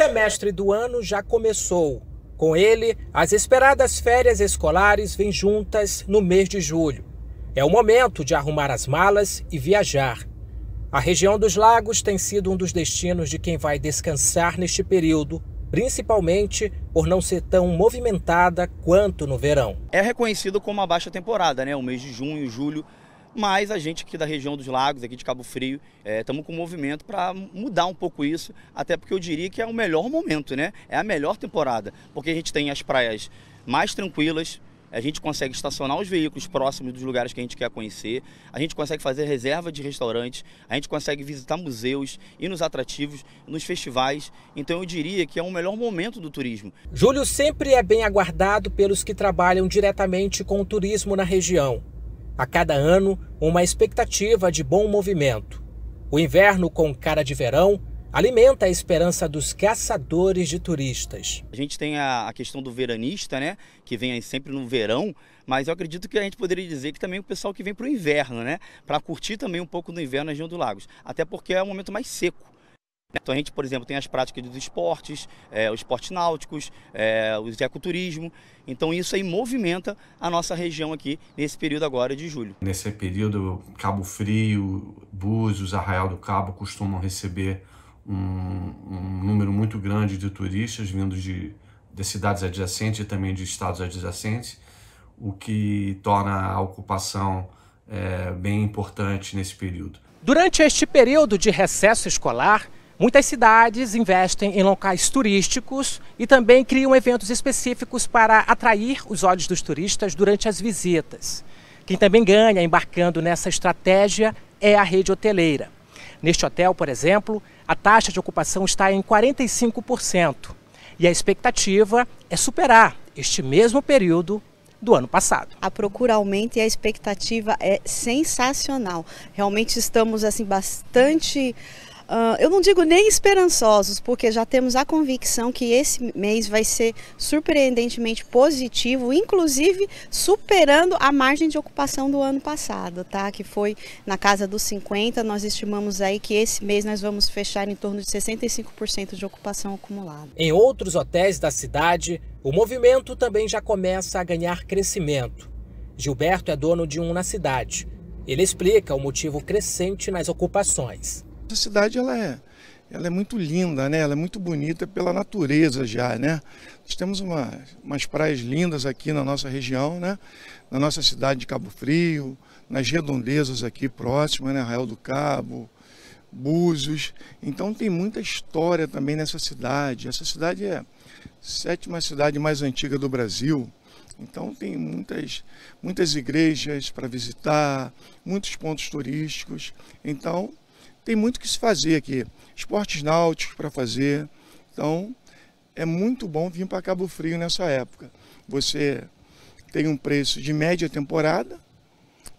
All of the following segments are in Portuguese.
semestre do ano já começou. Com ele, as esperadas férias escolares vêm juntas no mês de julho. É o momento de arrumar as malas e viajar. A região dos lagos tem sido um dos destinos de quem vai descansar neste período, principalmente por não ser tão movimentada quanto no verão. É reconhecido como a baixa temporada, né? O mês de junho, julho mas a gente aqui da região dos lagos, aqui de Cabo Frio, estamos é, com um movimento para mudar um pouco isso, até porque eu diria que é o melhor momento, né? É a melhor temporada, porque a gente tem as praias mais tranquilas, a gente consegue estacionar os veículos próximos dos lugares que a gente quer conhecer, a gente consegue fazer reserva de restaurantes, a gente consegue visitar museus, e nos atrativos, nos festivais. Então eu diria que é um melhor momento do turismo. Julho sempre é bem aguardado pelos que trabalham diretamente com o turismo na região. A cada ano, uma expectativa de bom movimento. O inverno com cara de verão alimenta a esperança dos caçadores de turistas. A gente tem a, questão do veranista, né, que vem sempre no verão, mas eu acredito que a gente poderia dizer que também o pessoal que vem para o inverno, né, para curtir também um pouco do inverno na região do Lagos, até porque é o momento mais seco. Né? Então a gente, por exemplo, tem as práticas dos esportes, é, os esportes náuticos, é, os ecoturismo. Então isso aí movimenta a nossa região aqui nesse período agora de julho. Nesse período, Cabo Frio, Búzios, Arraial do Cabo costumam receber um, um número muito grande de turistas vindos de, de cidades adjacentes e também de estados adjacentes, o que torna a ocupação é, bem importante nesse período. Durante este período de recesso escolar, Muitas cidades investem em locais turísticos e também criam eventos específicos para atrair os olhos dos turistas durante as visitas. Quem também ganha embarcando nessa estratégia é a rede hoteleira. Neste hotel, por exemplo, a taxa de ocupação está em 45% e a expectativa é superar este mesmo período do ano passado. A procura aumenta e a expectativa é sensacional. Realmente estamos assim bastante ah, eu não digo nem esperançosos, porque já temos a convicção que esse mês vai ser surpreendentemente positivo, inclusive superando a margem de ocupação do ano passado, tá? Que foi na casa dos 50. Nós estimamos aí que esse mês nós vamos fechar em torno de 65% de ocupação acumulada. Em outros hotéis da cidade, o movimento também já começa a ganhar crescimento. Gilberto é dono de um na cidade. Ele explica o motivo crescente nas ocupações. Essa cidade ela é, ela é muito linda, né? Ela é muito bonita pela natureza já, né? Nós temos uma, umas praias lindas aqui na nossa região, né? Na nossa cidade de Cabo Frio, nas redondezas aqui próximas, né? Arraial do Cabo, Búzios. Então tem muita história também nessa cidade. Essa cidade é a sétima cidade mais antiga do Brasil. Então tem muitas, muitas igrejas para visitar, muitos pontos turísticos. Então tem muito que se fazer aqui, esportes náuticos para fazer. Então, é muito bom vir para Cabo Frio nessa época. Você tem um preço de média temporada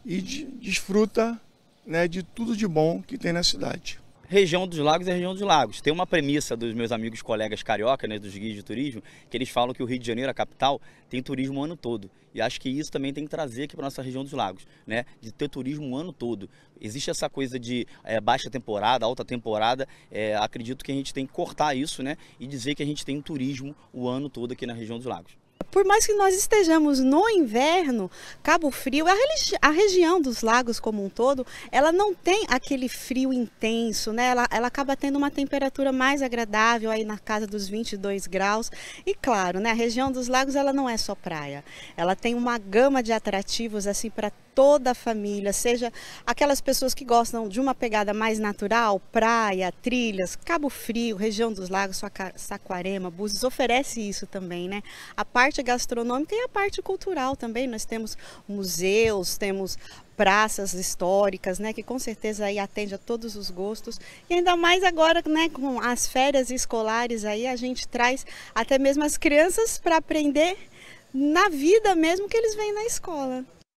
e de, desfruta né, de tudo de bom que tem na cidade região dos lagos é região dos lagos. Tem uma premissa dos meus amigos colegas carioca, né, dos guias de turismo, que eles falam que o Rio de Janeiro, a capital, tem turismo o ano todo. E acho que isso também tem que trazer aqui para nossa região dos lagos, né? De ter turismo o ano todo. Existe essa coisa de é, baixa temporada, alta temporada. É, acredito que a gente tem que cortar isso, né? E dizer que a gente tem um turismo o ano todo aqui na região dos lagos por mais que nós estejamos no inverno, Cabo Frio, a, a, região dos lagos como um todo, ela não tem aquele frio intenso, né? Ela, ela acaba tendo uma temperatura mais agradável aí na casa dos 22 graus. E claro, né? A região dos lagos ela não é só praia. Ela tem uma gama de atrativos assim para toda a família, seja aquelas pessoas que gostam de uma pegada mais natural, praia, trilhas, Cabo Frio, região dos lagos, Saquarema, Búzios oferece isso também, né? A parte parte gastronômica e a parte cultural também. Nós temos museus, temos praças históricas, né, que com certeza aí atende a todos os gostos. E ainda mais agora, né, com as férias escolares aí, a gente traz até mesmo as crianças para aprender na vida mesmo que eles vêm na escola.